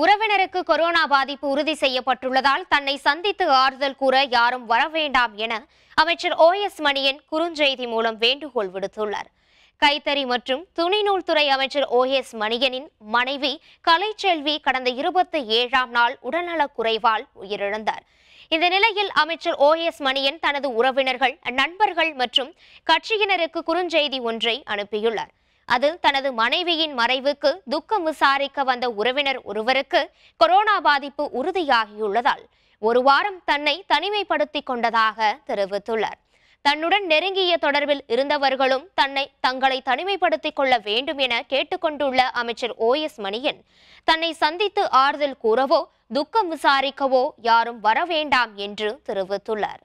உறவினருக்கு corona பாதிப்பு உறுதி செய்யப்பட்டுள்ளதால் தன்னை சந்தித்து ஆறுதல் கூற யாரும் வர வேண்டாம் என அமைச்சர் ஓ எஸ் மணியன் குறுஞ்செய்தி மூலம் வேண்டுகோள் விடுத்துள்ளார் கைத்தறி மற்றும் துணிநூல் துறை அமைச்சர் ஓ எஸ் மணியனின் மனைவி கலைச்செல்வி கடந்த இருபத்தி ஏழாம் நாள் உடல்நலக் குறைவால் உயிரிழந்தார் இந்த நிலையில் அமைச்சர் ஓ எஸ் மணியன் தனது உறவினர்கள் நண்பர்கள் மற்றும் கட்சியினருக்கு குறுஞ்செய்தி ஒன்றை அனுப்பியுள்ளார் அதில் தனது மனைவியின் மறைவுக்கு துக்கம் விசாரிக்க வந்த உறவினர் ஒருவருக்கு கொரோனா பாதிப்பு உறுதியாகியுள்ளதால் ஒரு வாரம் தன்னை தனிமைப்படுத்திக் கொண்டதாக தெரிவித்துள்ளார் தன்னுடன் நெருங்கிய தொடர்பில் இருந்தவர்களும் தன்னை தங்களை தனிமைப்படுத்திக் கொள்ள வேண்டும் என கேட்டுக்கொண்டுள்ள அமைச்சர் ஓ எஸ் மணியன் தன்னை சந்தித்து ஆறுதல் கூறவோ துக்கம் விசாரிக்கவோ யாரும் வர வேண்டாம் என்று தெரிவித்துள்ளார்